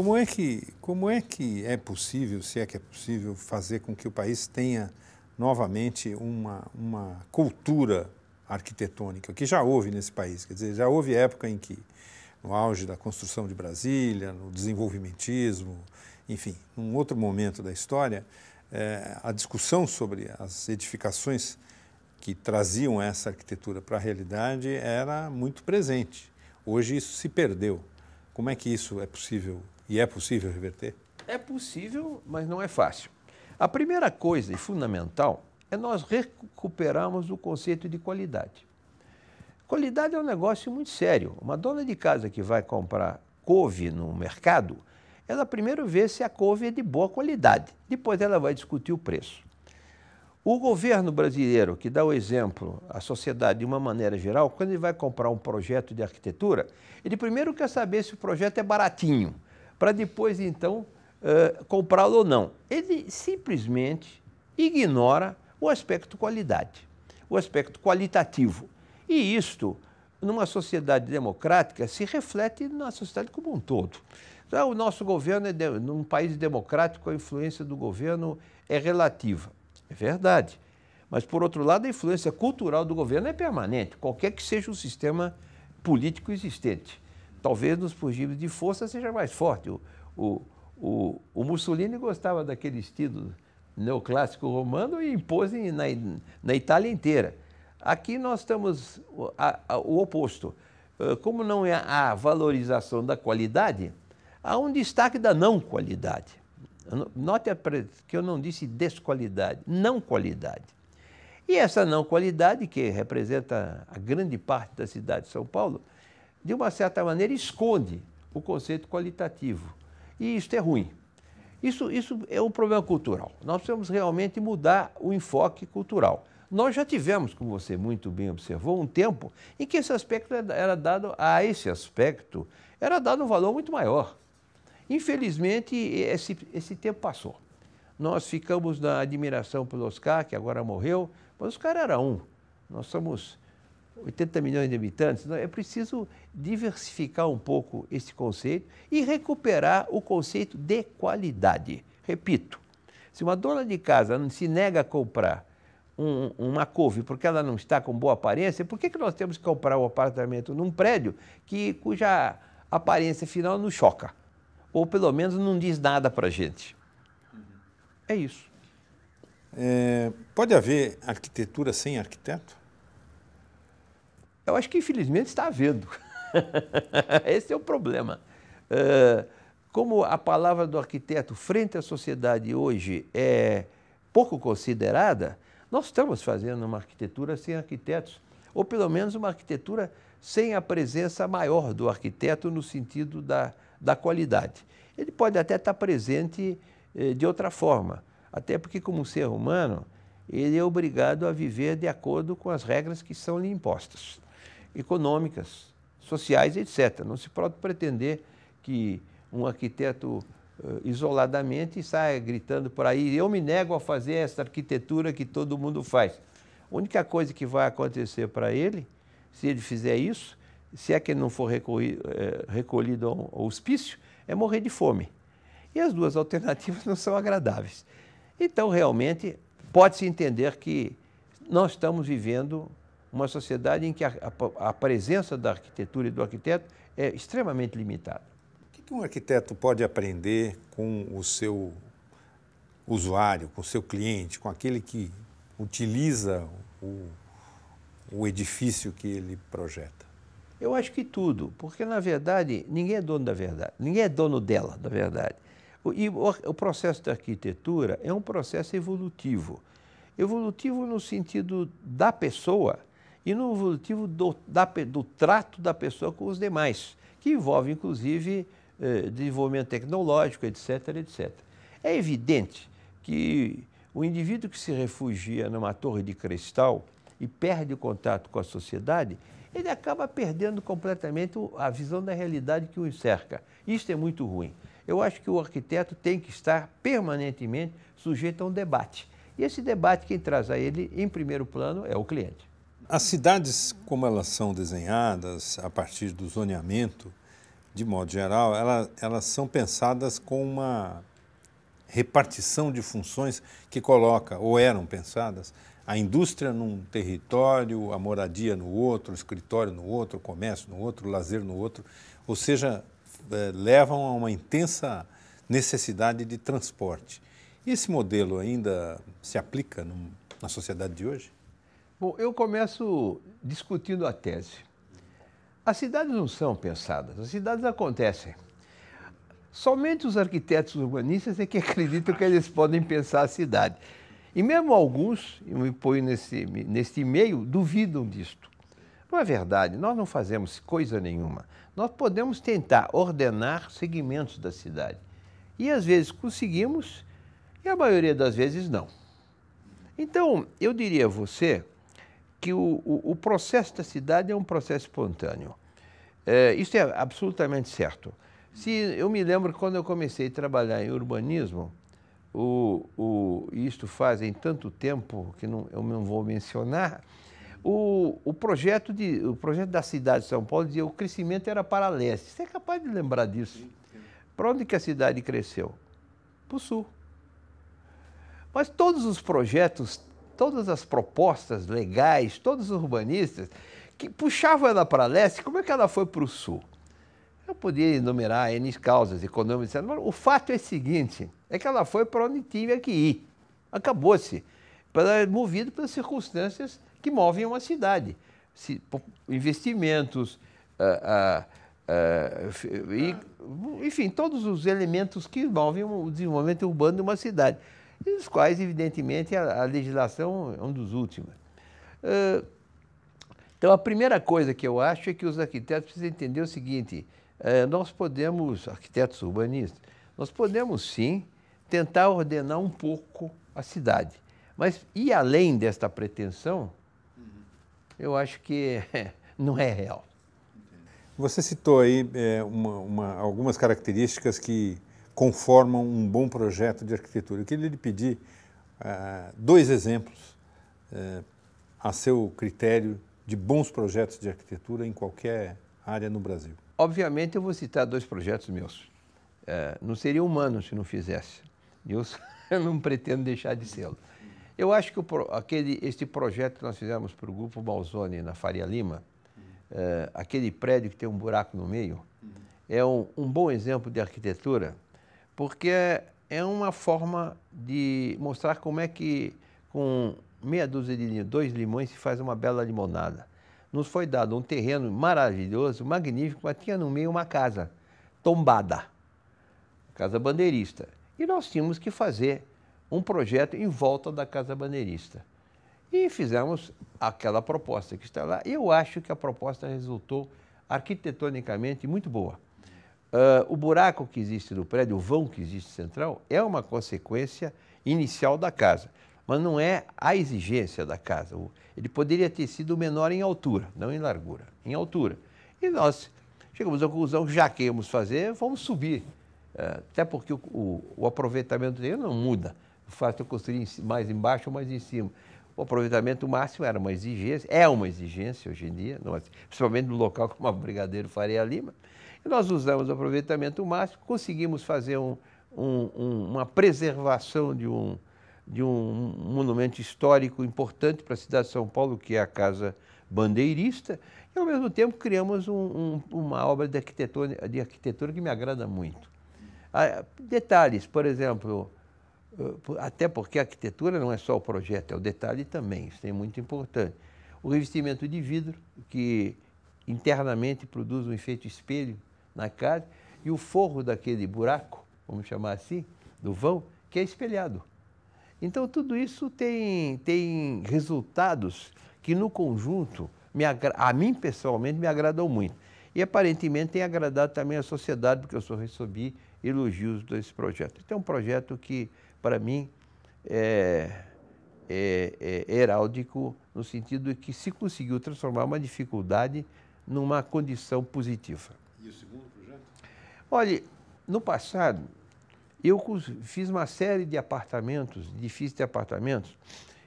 Como é que como é que é possível, se é que é possível, fazer com que o país tenha novamente uma uma cultura arquitetônica que já houve nesse país? Quer dizer, já houve época em que no auge da construção de Brasília, no desenvolvimentismo, enfim, num outro momento da história, é, a discussão sobre as edificações que traziam essa arquitetura para a realidade era muito presente. Hoje isso se perdeu. Como é que isso é possível e é possível reverter? É possível, mas não é fácil. A primeira coisa e fundamental é nós recuperarmos o conceito de qualidade. Qualidade é um negócio muito sério. Uma dona de casa que vai comprar couve no mercado, ela primeiro vê se a couve é de boa qualidade, depois ela vai discutir o preço. O governo brasileiro, que dá o exemplo à sociedade de uma maneira geral, quando ele vai comprar um projeto de arquitetura, ele primeiro quer saber se o projeto é baratinho para depois então uh, comprá-lo ou não. Ele simplesmente ignora o aspecto qualidade, o aspecto qualitativo. E isto, numa sociedade democrática, se reflete na sociedade como um todo. Então, o nosso governo, é de, num país democrático, a influência do governo é relativa. É verdade. Mas, por outro lado, a influência cultural do governo é permanente, qualquer que seja o sistema político existente. Talvez nos fugimos de força seja mais forte. O, o, o, o Mussolini gostava daquele estilo neoclássico romano e impôs na, na Itália inteira. Aqui nós estamos a, a, o oposto. Eh, como não é a valorização da qualidade, há um destaque da não qualidade. Note que eu não disse desqualidade, não qualidade. E essa não qualidade, que representa a grande parte da cidade de São Paulo, de uma certa maneira, esconde o conceito qualitativo. E isso é ruim. Isso, isso é um problema cultural. Nós precisamos realmente mudar o enfoque cultural. Nós já tivemos, como você muito bem observou, um tempo em que esse aspecto era dado a esse aspecto era dado um valor muito maior. Infelizmente, esse, esse tempo passou. Nós ficamos na admiração pelo Oscar, que agora morreu, mas o Oscar era um. Nós somos 80 milhões de habitantes, né? é preciso diversificar um pouco esse conceito e recuperar o conceito de qualidade. Repito, se uma dona de casa se nega a comprar um, uma couve porque ela não está com boa aparência, por que, que nós temos que comprar um apartamento num prédio que, cuja aparência final nos choca? Ou pelo menos não diz nada para a gente. É isso. É, pode haver arquitetura sem arquiteto? Eu acho que, infelizmente, está havendo. Esse é o problema. Eh, como a palavra do arquiteto frente à sociedade hoje é pouco considerada, nós estamos fazendo uma arquitetura sem arquitetos, ou pelo menos uma arquitetura sem a presença maior do arquiteto no sentido da, da qualidade. Ele pode até estar presente eh, de outra forma, até porque, como ser humano, ele é obrigado a viver de acordo com as regras que são lhe impostas econômicas, sociais, etc. Não se pode pretender que um arquiteto eh, isoladamente saia gritando por aí, eu me nego a fazer essa arquitetura que todo mundo faz. A única coisa que vai acontecer para ele, se ele fizer isso, se é que ele não for eh, recolhido ao, um hospício, é morrer de fome. E as duas alternativas não são agradáveis. Então, realmente, pode-se entender que nós estamos vivendo uma sociedade em que a, a, a presença da arquitetura e do arquiteto é extremamente limitada. O que um arquiteto pode aprender com o seu usuário, com o seu cliente, com aquele que utiliza o, o edifício que ele projeta? Eu acho que tudo, porque na verdade ninguém é dono da verdade, ninguém é dono dela, na verdade. E o, processo da arquitetura é um processo evolutivo. Evolutivo no sentido da pessoa e no evolutivo do, da, do trato da pessoa com os demais, que envolve, inclusive, eh, desenvolvimento tecnológico, etc, etc. É evidente que o indivíduo que se refugia numa torre de cristal e perde o contato com a sociedade, ele acaba perdendo completamente a visão da realidade que o encerca. Isto é muito ruim. Eu acho que o arquiteto tem que estar permanentemente sujeito a um debate. E esse debate, quem traz a ele, em primeiro plano, é o cliente. As cidades, como elas são desenhadas a partir do zoneamento, de modo geral, elas são pensadas com uma repartição de funções que coloca, ou eram pensadas, a indústria num território, a moradia no outro, o escritório no outro, o comércio no outro, o lazer no outro, ou seja, eh, levam a uma intensa necessidade de transporte. E esse modelo ainda se aplica na sociedade de hoje? Bom, eu começo discutindo a tese. As cidades não são pensadas, as cidades acontecem. Somente os arquitetos urbanistas é que acreditam que eles podem pensar a cidade. E mesmo alguns, eu me ponho nesse, neste meio, duvidam disto. Não é verdade, nós não fazemos coisa nenhuma. Nós podemos tentar ordenar segmentos da cidade. E às vezes conseguimos, e a maioria das vezes não. Então, eu diria a você que o, o, o processo da cidade é um processo espontâneo. É, isso é absolutamente certo. Se eu me lembro quando eu comecei a trabalhar em urbanismo, o, o, isto faz em tanto tempo que não, eu não vou mencionar, o, o, projeto de, o projeto da cidade de São Paulo dizia que o crescimento era para leste. Você é capaz de lembrar disso? Para onde que a cidade cresceu? Para o sul. Mas todos os projetos todas as propostas legais, todos os urbanistas, que puxavam ela para leste, como é que ela foi para o sul? Eu podia enumerar N causas econômicas, mas o fato é o seguinte, é que ela foi para onde tinha que ir. Acabou-se. É Movido pelas circunstâncias que movem uma cidade. Investimentos, ah, ah, ah, e, enfim, todos os elementos que movem o desenvolvimento urbano de uma cidade e dos quais, evidentemente, a, a legislação é um dos últimos. Uh, então, a primeira coisa que eu acho é que os arquitetos precisam entender o seguinte: uh, nós podemos, arquitetos urbanistas, nós podemos sim tentar ordenar um pouco a cidade. Mas ir além desta pretensão, uhum. eu acho que é, não é real. Você citou aí é, uma, uma, algumas características que conformam um bom projeto de arquitetura. Eu queria lhe pedir uh, dois exemplos uh, a seu critério de bons projetos de arquitetura em qualquer área no Brasil. Obviamente, eu vou citar dois projetos meus. Eh, não seria humano se não fizesse. Eu não pretendo deixar de ser. Eu acho que o, aquele, este projeto que nós fizemos para o Grupo Balzoni na Faria Lima, aquele prédio que tem um buraco no meio, uhum. é um, um bom exemplo de arquitetura porque é, é uma forma de mostrar como é que com meia dúzia de dois limões, se faz uma bela limonada. Nos foi dado um terreno maravilhoso, magnífico, mas tinha no meio uma casa tombada, Casa Bandeirista. E nós tínhamos que fazer um projeto em volta da Casa Bandeirista. E fizemos aquela proposta que está lá. Eu acho que a proposta resultou arquitetonicamente muito boa. Uh, o buraco que existe no prédio, o vão que existe central, é uma consequência inicial da casa, mas não é a exigência da casa. Ele poderia ter sido menor em altura, não em largura, em altura. E nós chegamos à conclusão, já que íamos fazer, vamos subir. Ah, até porque o, o, o aproveitamento dele não muda. O fato de eu construir mais embaixo ou mais em cima. O aproveitamento máximo era uma exigência, é uma exigência hoje em dia, nós, principalmente no local como a Brigadeiro Faria Lima. E nós usamos o aproveitamento máximo, conseguimos fazer um, um, um, uma preservação de um, de um monumento histórico importante para a cidade de São Paulo, que é a Casa Bandeirista, e ao mesmo tempo criamos uma obra de arquitetura, de arquitetura que me agrada muito. Ah, detalhes, por exemplo, eh, até porque a arquitetura não é só o projeto, é o detalhe também, isso é muito importante. O revestimento de vidro, que internamente produz um efeito espelho na casa, e o forro daquele buraco, vamos chamar assim, do vão, que é espelhado. Então, tudo isso tem, tem resultados que, no conjunto, me a mim pessoalmente me agradou muito. E aparentemente tem agradado também a sociedade, porque eu só recebi elogios desse projeto. Então, é um projeto que para mim, é, é, é heráldico no sentido de que se conseguiu transformar uma dificuldade numa condição positiva. E o segundo projeto? Olha, no passado, eu fiz uma série de apartamentos, edifícios de apartamentos,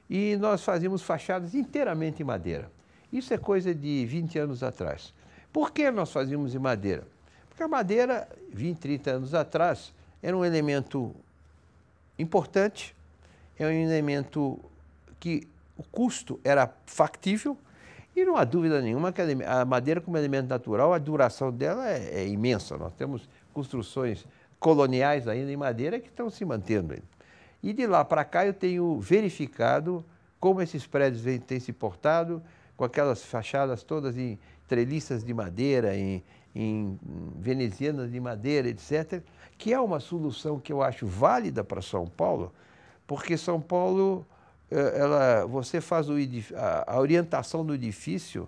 e nós fazíamos fachadas inteiramente em madeira. Isso é coisa de 20 anos atrás. Por que nós fazíamos em madeira? Porque a madeira, 20, 30 anos atrás, era um elemento importante, é um elemento que o custo era factível e não há dúvida nenhuma que a madeira como elemento natural, a duração dela é, é imensa. Nós temos construções coloniais ainda em madeira que estão se mantendo. E de lá para cá eu tenho verificado como esses prédios vêm, têm se portado, com aquelas fachadas todas em treliças de madeira, em, em venezianas de madeira, etc., que é uma solução que eu acho válida para São Paulo, porque São Paulo, eh, ela, você faz o, a orientação do edifício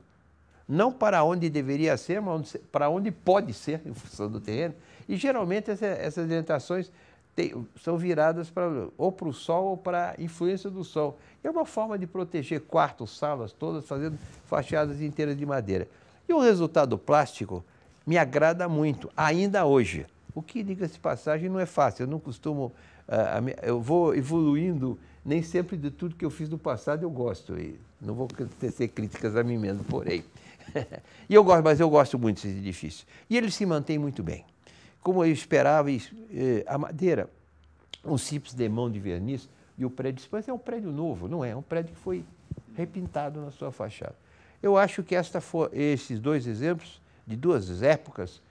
não para onde deveria ser, mas para onde pode ser, em função do terreno. E geralmente essa, essas orientações tem, são viradas para, ou para o sol ou para a influência do sol. É uma forma de proteger quartos, salas, todas fazendo fachadas inteiras de madeira. E o resultado plástico me agrada muito, ainda hoje. O que, diga-se passagem, não é fácil. Eu não costumo. Uh, eu vou evoluindo, nem sempre de tudo que eu fiz no passado eu gosto. E não vou tecer críticas a mim mesmo, porém. e eu gosto, mas eu gosto muito desse edifício. E ele se mantém muito bem. Como eu esperava, eh, a madeira, um simples demão de verniz e o prédio. Mas é um prédio novo, não é? É um prédio que foi repintado na sua fachada. Eu acho que esta for, esses dois exemplos de duas épocas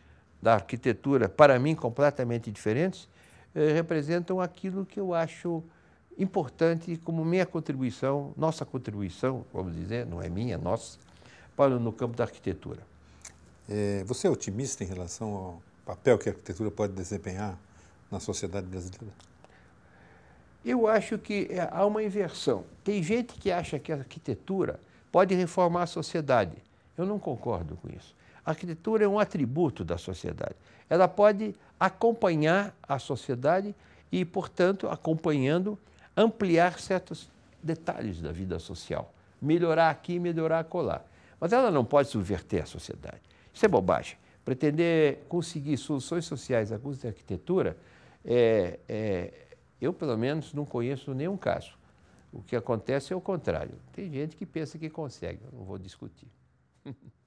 da arquitetura, para mim completamente diferentes, eh, representam aquilo que eu acho importante como minha contribuição, nossa contribuição, vamos dizer, não é minha, é nossa, para no campo da arquitetura. É, você é otimista em relação ao papel que a arquitetura pode desempenhar na sociedade brasileira? Eu acho que é, há uma inversão. Tem gente que acha que a arquitetura pode reformar a sociedade. Eu não concordo com isso. A arquitetura é um atributo da sociedade. Ela pode acompanhar a sociedade e, portanto, acompanhando, ampliar certos detalhes da vida social, melhorar aqui, melhorar acolá. Mas ela não pode subverter a sociedade. Isso é bobagem. Pretender conseguir soluções sociais à custa da arquitetura, é, é, eu, pelo menos, não conheço nenhum caso. O que acontece é o contrário. Tem gente que pensa que consegue, eu não vou discutir.